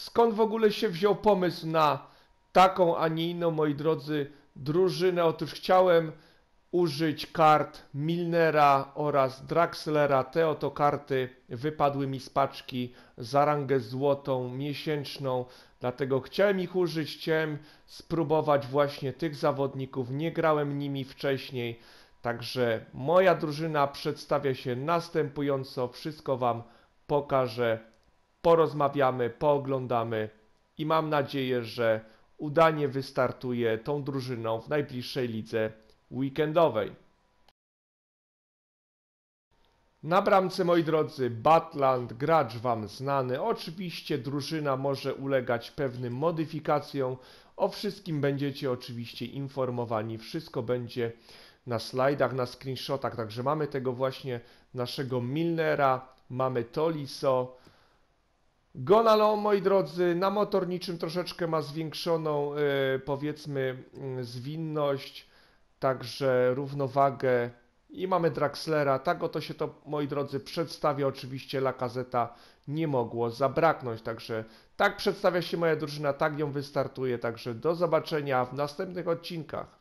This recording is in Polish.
Skąd w ogóle się wziął pomysł na taką, a nie inną, moi drodzy, drużynę? Otóż chciałem użyć kart Milnera oraz Draxlera. Te oto karty wypadły mi z paczki za rangę złotą miesięczną, dlatego chciałem ich użyć, chciałem spróbować właśnie tych zawodników. Nie grałem nimi wcześniej, także moja drużyna przedstawia się następująco. Wszystko Wam pokażę porozmawiamy, pooglądamy i mam nadzieję, że udanie wystartuje tą drużyną w najbliższej lidze weekendowej. Na bramce, moi drodzy, Batland, gracz Wam znany. Oczywiście drużyna może ulegać pewnym modyfikacjom. O wszystkim będziecie oczywiście informowani. Wszystko będzie na slajdach, na screenshotach. Także mamy tego właśnie naszego Milnera, mamy Toliso, Gonalo, moi drodzy, na motorniczym troszeczkę ma zwiększoną, e, powiedzmy, mm, zwinność, także równowagę i mamy Draxlera. Tak oto się to, moi drodzy, przedstawia. Oczywiście La Gazeta nie mogło zabraknąć, także tak przedstawia się moja drużyna, tak ją wystartuje. Także do zobaczenia w następnych odcinkach.